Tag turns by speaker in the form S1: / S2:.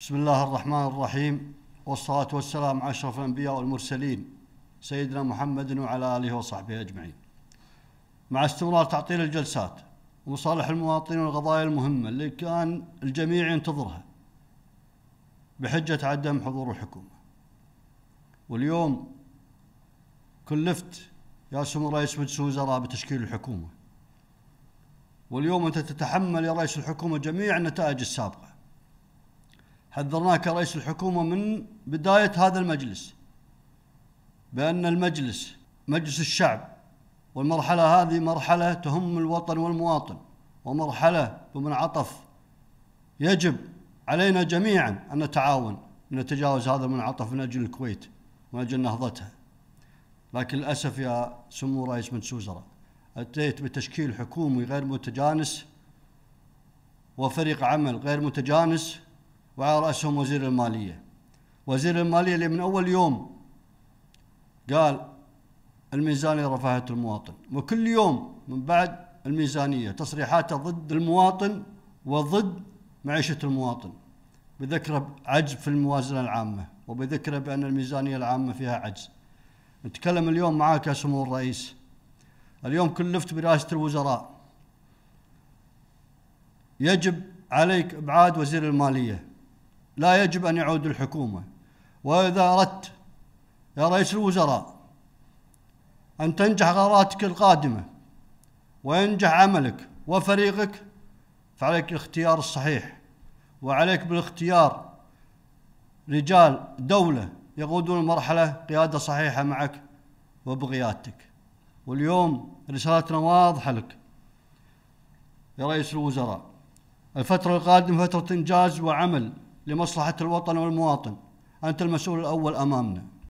S1: بسم الله الرحمن الرحيم والصلاة والسلام على أشرف الأنبياء والمرسلين سيدنا محمد وعلى آله وصحبه أجمعين مع استمرار تعطيل الجلسات ومصالح المواطنين والقضايا المهمة اللي كان الجميع ينتظرها بحجة عدم حضور الحكومة واليوم كلفت يا سمو رئيس مجلس الوزراء بتشكيل الحكومة واليوم أنت تتحمل يا رئيس الحكومة جميع النتائج السابقة حذرناه كرئيس الحكومة من بداية هذا المجلس بأن المجلس مجلس الشعب والمرحلة هذه مرحلة تهم الوطن والمواطن ومرحلة بمنعطف يجب علينا جميعا أن نتعاون لنتجاوز هذا المنعطف من أجل الكويت ومن أجل نهضتها لكن للأسف يا سمو رئيس مجلس سوزرة أتيت بتشكيل حكومي غير متجانس وفريق عمل غير متجانس وعلى رأسهم وزير المالية وزير المالية اللي من أول يوم قال الميزانية رفاهية المواطن وكل يوم من بعد الميزانية تصريحاته ضد المواطن وضد معيشة المواطن بذكره عجز في الموازنة العامة وبذكره بأن الميزانية العامة فيها عجز نتكلم اليوم معاك يا سمو الرئيس اليوم كلفت برئاسة الوزراء يجب عليك إبعاد وزير المالية لا يجب أن يعود الحكومة وإذا أردت يا رئيس الوزراء أن تنجح قراراتك القادمة وينجح عملك وفريقك فعليك الاختيار الصحيح وعليك بالاختيار رجال دولة يقودون المرحلة قيادة صحيحة معك وبقيادتك واليوم رسالتنا واضحة لك يا رئيس الوزراء الفترة القادمة فترة إنجاز وعمل لمصلحة الوطن والمواطن أنت المسؤول الأول أمامنا